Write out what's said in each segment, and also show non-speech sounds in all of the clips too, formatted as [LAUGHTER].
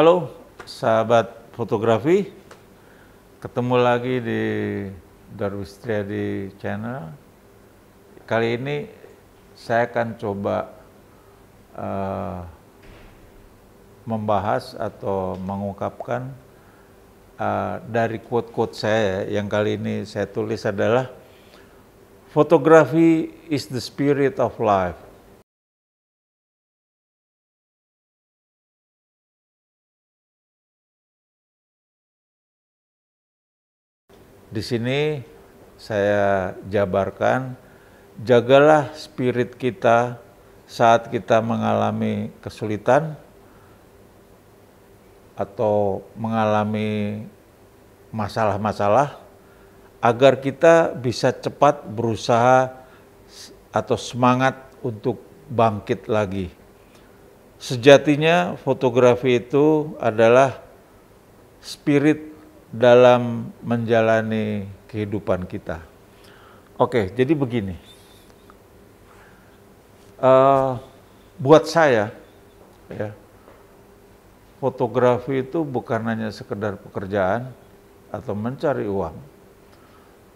Halo sahabat fotografi, ketemu lagi di Darwis Triadi Channel. Kali ini saya akan coba uh, membahas atau mengungkapkan uh, dari quote-quote saya ya, yang kali ini saya tulis adalah fotografi is the spirit of life Di sini saya jabarkan, jagalah spirit kita saat kita mengalami kesulitan atau mengalami masalah-masalah agar kita bisa cepat berusaha atau semangat untuk bangkit lagi. Sejatinya fotografi itu adalah spirit dalam menjalani kehidupan kita. Oke, jadi begini. Uh, buat saya, ya, fotografi itu bukan hanya sekedar pekerjaan atau mencari uang,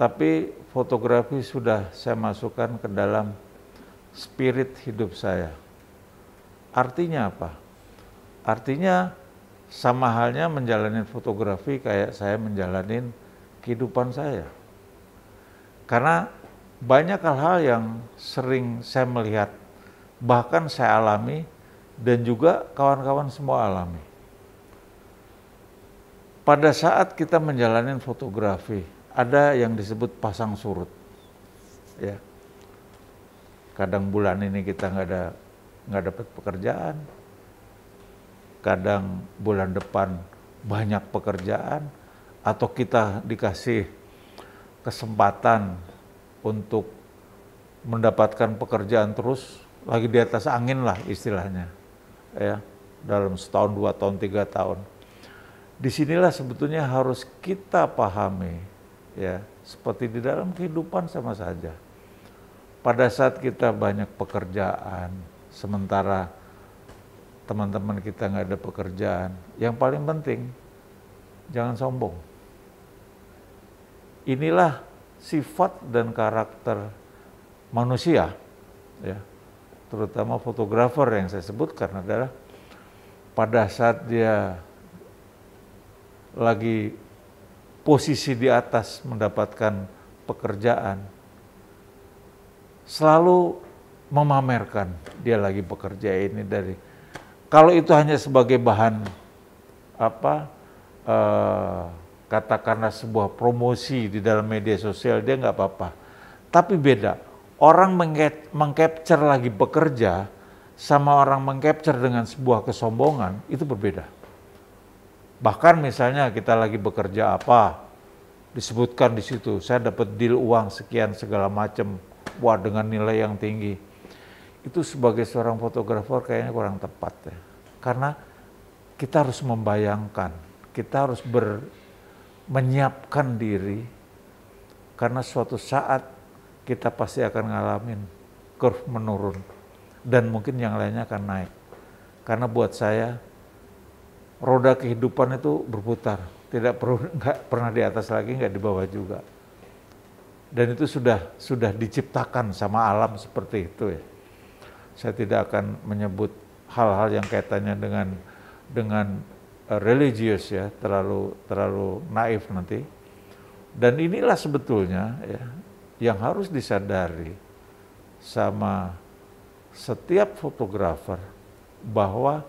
tapi fotografi sudah saya masukkan ke dalam spirit hidup saya. Artinya apa? Artinya sama halnya menjalani fotografi kayak saya menjalani kehidupan saya. Karena banyak hal-hal yang sering saya melihat, bahkan saya alami dan juga kawan-kawan semua alami. Pada saat kita menjalani fotografi, ada yang disebut pasang surut. Ya. Kadang bulan ini kita nggak ada nggak dapat pekerjaan, kadang bulan depan banyak pekerjaan, atau kita dikasih kesempatan untuk mendapatkan pekerjaan terus lagi di atas angin lah istilahnya ya dalam setahun dua tahun tiga tahun disinilah sebetulnya harus kita pahami ya seperti di dalam kehidupan sama saja pada saat kita banyak pekerjaan sementara teman-teman kita nggak ada pekerjaan. Yang paling penting, jangan sombong. Inilah sifat dan karakter manusia, ya, terutama fotografer yang saya sebut karena adalah pada saat dia lagi posisi di atas mendapatkan pekerjaan, selalu memamerkan dia lagi bekerja ini dari kalau itu hanya sebagai bahan apa uh, katakanlah sebuah promosi di dalam media sosial dia nggak apa-apa. Tapi beda. Orang mengcapture lagi bekerja sama orang mengcapture dengan sebuah kesombongan itu berbeda. Bahkan misalnya kita lagi bekerja apa disebutkan di situ saya dapat deal uang sekian segala macam wah dengan nilai yang tinggi itu sebagai seorang fotografer kayaknya kurang tepat ya. Karena kita harus membayangkan, kita harus ber, menyiapkan diri karena suatu saat kita pasti akan ngalamin curve menurun dan mungkin yang lainnya akan naik. Karena buat saya roda kehidupan itu berputar, tidak perlu [LAUGHS] nggak pernah di atas lagi, nggak di bawah juga. Dan itu sudah sudah diciptakan sama alam seperti itu ya saya tidak akan menyebut hal-hal yang kaitannya dengan dengan eh, religius ya terlalu terlalu naif nanti dan inilah sebetulnya ya yang harus disadari sama setiap fotografer bahwa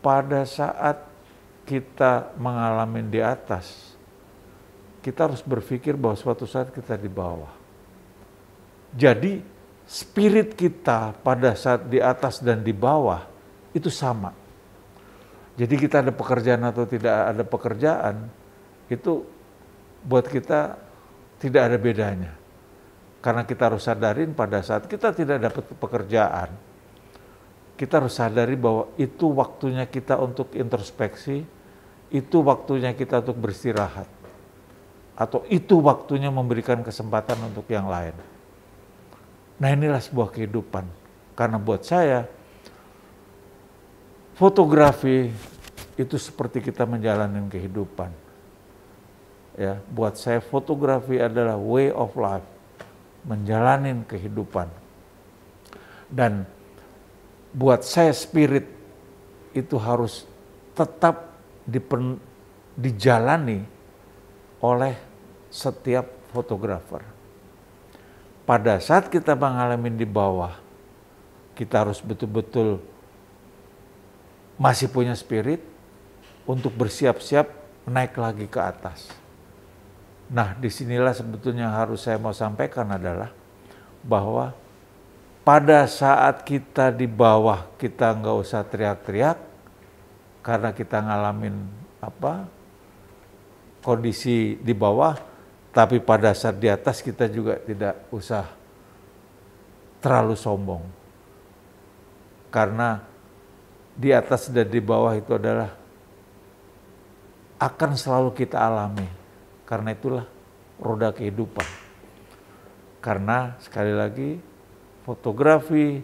pada saat kita mengalami di atas kita harus berpikir bahwa suatu saat kita di bawah jadi spirit kita pada saat di atas dan di bawah itu sama. Jadi kita ada pekerjaan atau tidak ada pekerjaan itu buat kita tidak ada bedanya. Karena kita harus sadarin pada saat kita tidak dapat pekerjaan, kita harus sadari bahwa itu waktunya kita untuk introspeksi, itu waktunya kita untuk beristirahat, atau itu waktunya memberikan kesempatan untuk yang lain. Nah inilah sebuah kehidupan. Karena buat saya, fotografi itu seperti kita menjalani kehidupan. Ya, buat saya fotografi adalah way of life, menjalani kehidupan. Dan buat saya spirit itu harus tetap dipen, dijalani oleh setiap fotografer pada saat kita mengalami di bawah, kita harus betul-betul masih punya spirit untuk bersiap-siap naik lagi ke atas. Nah, disinilah sebetulnya yang harus saya mau sampaikan adalah bahwa pada saat kita di bawah kita nggak usah teriak-teriak karena kita ngalamin apa kondisi di bawah tapi pada saat di atas kita juga tidak usah terlalu sombong. Karena di atas dan di bawah itu adalah akan selalu kita alami. Karena itulah roda kehidupan. Karena sekali lagi fotografi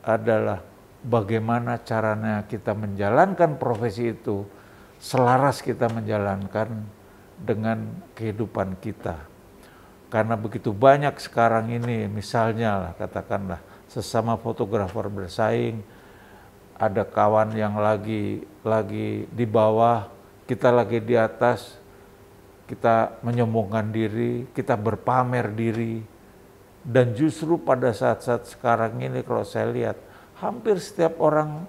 adalah bagaimana caranya kita menjalankan profesi itu selaras kita menjalankan dengan kehidupan kita. Karena begitu banyak sekarang ini, misalnya lah, katakanlah sesama fotografer bersaing, ada kawan yang lagi lagi di bawah, kita lagi di atas, kita menyombongkan diri, kita berpamer diri. Dan justru pada saat-saat sekarang ini kalau saya lihat, hampir setiap orang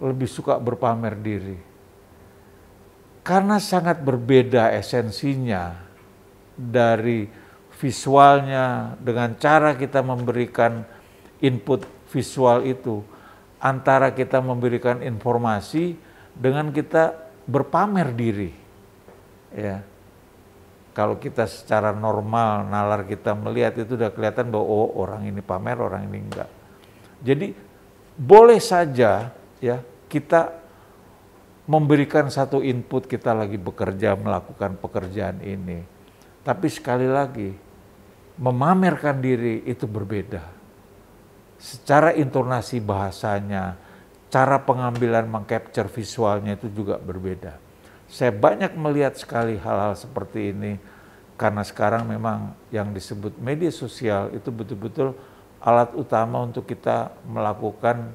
lebih suka berpamer diri karena sangat berbeda esensinya dari visualnya dengan cara kita memberikan input visual itu antara kita memberikan informasi dengan kita berpamer diri ya kalau kita secara normal nalar kita melihat itu udah kelihatan bahwa oh, orang ini pamer orang ini enggak jadi boleh saja ya kita memberikan satu input kita lagi bekerja melakukan pekerjaan ini. Tapi sekali lagi memamerkan diri itu berbeda. Secara intonasi bahasanya, cara pengambilan mengcapture visualnya itu juga berbeda. Saya banyak melihat sekali hal-hal seperti ini karena sekarang memang yang disebut media sosial itu betul-betul alat utama untuk kita melakukan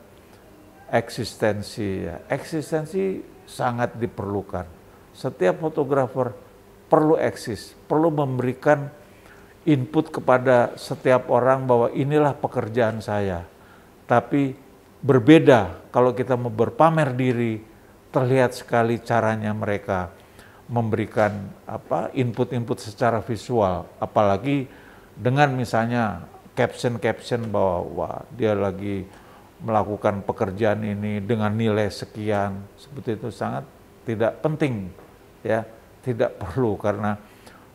eksistensi. Ya. Eksistensi sangat diperlukan. Setiap fotografer perlu eksis, perlu memberikan input kepada setiap orang bahwa inilah pekerjaan saya. Tapi berbeda kalau kita mau berpamer diri, terlihat sekali caranya mereka memberikan apa input-input secara visual, apalagi dengan misalnya caption-caption bahwa wah, dia lagi melakukan pekerjaan ini dengan nilai sekian seperti itu sangat tidak penting ya tidak perlu karena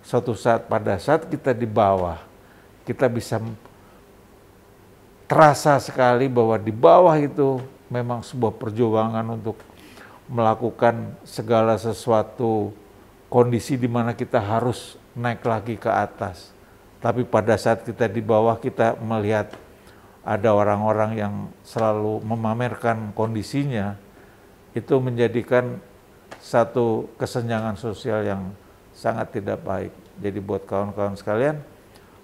suatu saat pada saat kita di bawah kita bisa terasa sekali bahwa di bawah itu memang sebuah perjuangan untuk melakukan segala sesuatu kondisi di mana kita harus naik lagi ke atas tapi pada saat kita di bawah kita melihat ada orang-orang yang selalu memamerkan kondisinya, itu menjadikan satu kesenjangan sosial yang sangat tidak baik. Jadi buat kawan-kawan sekalian,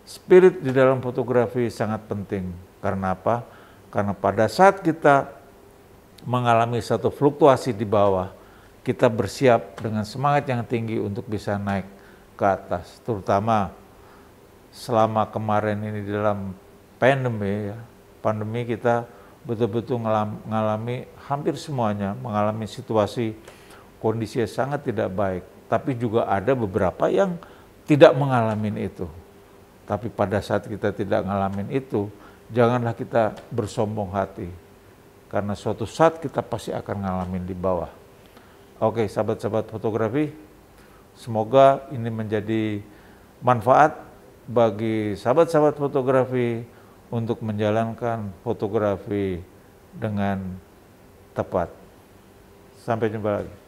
spirit di dalam fotografi sangat penting. Karena apa? Karena pada saat kita mengalami satu fluktuasi di bawah, kita bersiap dengan semangat yang tinggi untuk bisa naik ke atas. Terutama selama kemarin ini dalam pandemi ya, pandemi kita betul-betul mengalami hampir semuanya mengalami situasi kondisi yang sangat tidak baik. Tapi juga ada beberapa yang tidak mengalami itu. Tapi pada saat kita tidak mengalami itu, janganlah kita bersombong hati. Karena suatu saat kita pasti akan mengalami di bawah. Oke, sahabat-sahabat fotografi, semoga ini menjadi manfaat bagi sahabat-sahabat fotografi untuk menjalankan fotografi dengan tepat. Sampai jumpa lagi.